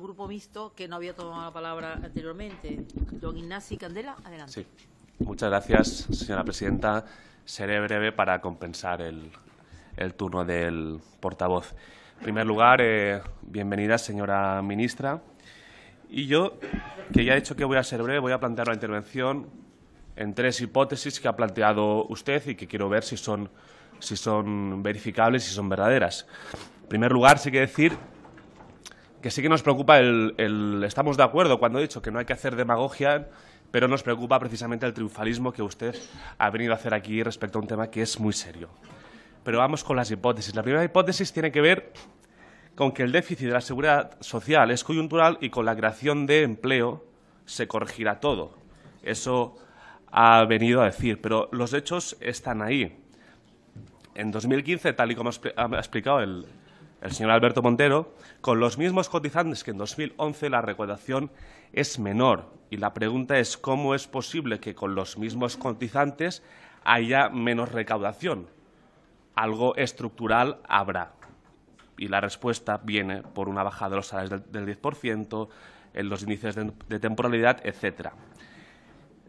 grupo mixto que no había tomado la palabra anteriormente. Don Ignacio Candela, adelante. Sí. Muchas gracias, señora presidenta. Seré breve para compensar el, el turno del portavoz. En primer lugar, eh, bienvenida, señora ministra. Y yo, que ya he dicho que voy a ser breve, voy a plantear la intervención en tres hipótesis que ha planteado usted y que quiero ver si son, si son verificables, si son verdaderas. En primer lugar, sí que decir que sí que nos preocupa el, Estamos de acuerdo cuando he dicho que no hay que hacer demagogia, pero nos preocupa precisamente el triunfalismo que usted ha venido a hacer aquí respecto a un tema que es muy serio. Pero vamos con las hipótesis. La primera hipótesis tiene que ver con que el déficit de la seguridad social es coyuntural y con la creación de empleo se corregirá todo. Eso ha venido a decir, pero los hechos están ahí. En 2015, tal y como ha explicado el, el señor Alberto Montero, con los mismos cotizantes que en 2011 la recaudación es menor. Y la pregunta es cómo es posible que con los mismos cotizantes haya menos recaudación. Algo estructural habrá. Y la respuesta viene por una bajada de los salarios del, 10%, en los índices de, temporalidad, etcétera.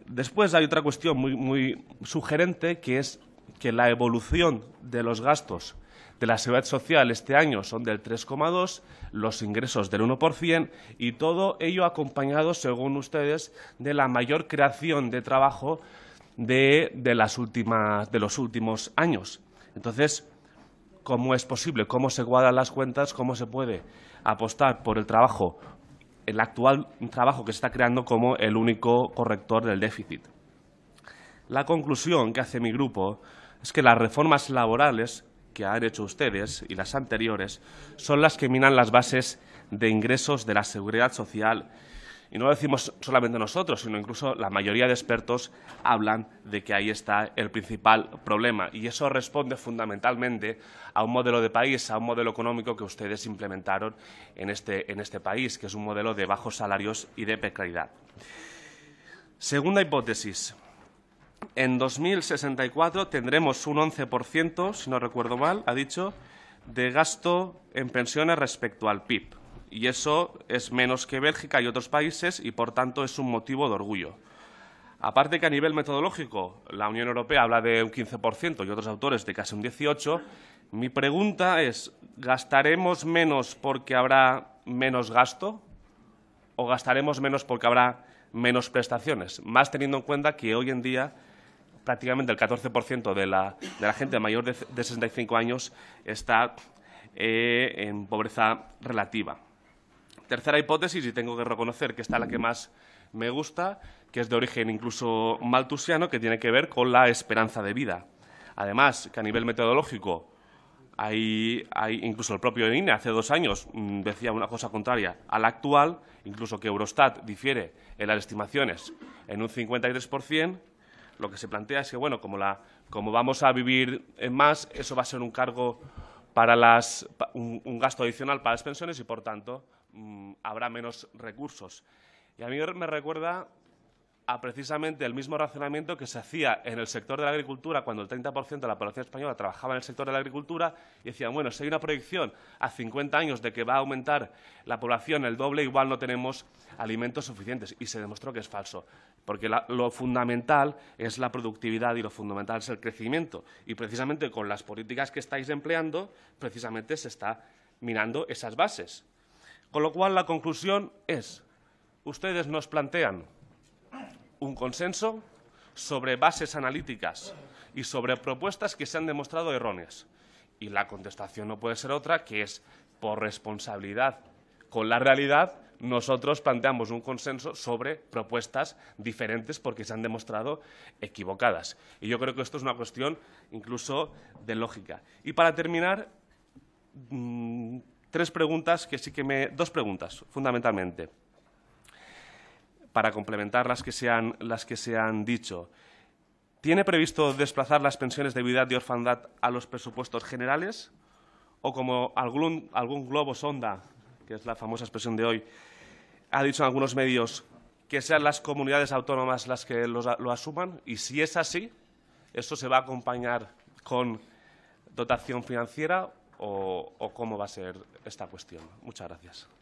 Después hay otra cuestión muy sugerente que es que la evolución de los gastos de la seguridad social este año son del 3,2, los ingresos del 1% y todo ello acompañado, según ustedes, de la mayor creación de trabajo de, de, las últimas, de los últimos años. Entonces, ¿cómo es posible? ¿Cómo se guardan las cuentas? ¿Cómo se puede apostar por el trabajo, el actual trabajo que se está creando como el único corrector del déficit? La conclusión que hace mi grupo es que las reformas laborales que han hecho ustedes y las anteriores son las que minan las bases de ingresos de la seguridad social. Y no lo decimos solamente nosotros, sino incluso la mayoría de expertos hablan de que ahí está el principal problema. Y eso responde fundamentalmente a un modelo de país, a un modelo económico que ustedes implementaron en este, en este país, que es un modelo de bajos salarios y de precariedad. Segunda hipótesis, en 2064 tendremos un 11%, si no recuerdo mal, ha dicho, de gasto en pensiones respecto al PIB. Y eso es menos que Bélgica y otros países y, por tanto, es un motivo de orgullo. Aparte que a nivel metodológico la Unión Europea habla de un 15% y otros autores de casi un 18%, mi pregunta es, ¿gastaremos menos porque habrá menos gasto o gastaremos menos porque habrá menos prestaciones? Más teniendo en cuenta que hoy en día prácticamente el 14% de la, gente mayor de, 65 años está eh, en pobreza relativa. Tercera hipótesis, y tengo que reconocer que está la que más me gusta, que es de origen incluso maltusiano, que tiene que ver con la esperanza de vida. Además, que a nivel metodológico, hay, hay, incluso el propio INE hace dos años mm, decía una cosa contraria a la actual, incluso que Eurostat difiere en las estimaciones en un 53%, lo que se plantea es que, bueno, como, como vamos a vivir más, eso va a ser un cargo para las, un, gasto adicional para las pensiones y, por tanto, mm, habrá menos recursos. Y a mí me recuerda a precisamente el mismo razonamiento que se hacía en el sector de la agricultura cuando el 30% de la población española trabajaba en el sector de la agricultura y decían, bueno, si hay una proyección a 50 años de que va a aumentar la población el doble, igual no tenemos alimentos suficientes. Y se demostró que es falso, porque lo fundamental es la productividad y lo fundamental es el crecimiento. Y precisamente con las políticas que estáis empleando, precisamente se está mirando esas bases. Con lo cual, la conclusión es, ustedes nos plantean un consenso sobre bases analíticas y sobre propuestas que se han demostrado erróneas. Y la contestación no puede ser otra que es, por responsabilidad con la realidad, nosotros planteamos un consenso sobre propuestas diferentes porque se han demostrado equivocadas. Y yo creo que esto es una cuestión incluso de lógica. Y para terminar, mm, tres preguntas que sí que me... dos preguntas, fundamentalmente para complementar las que se han, las que se han dicho. ¿Tiene previsto desplazar las pensiones de vida y orfandad a los presupuestos generales? ¿O como algún, algún globo sonda, que es la famosa expresión de hoy, ha dicho en algunos medios, que sean las comunidades autónomas las que lo asuman? Y si es así, ¿esto se va a acompañar con dotación financiera o cómo va a ser esta cuestión? Muchas gracias.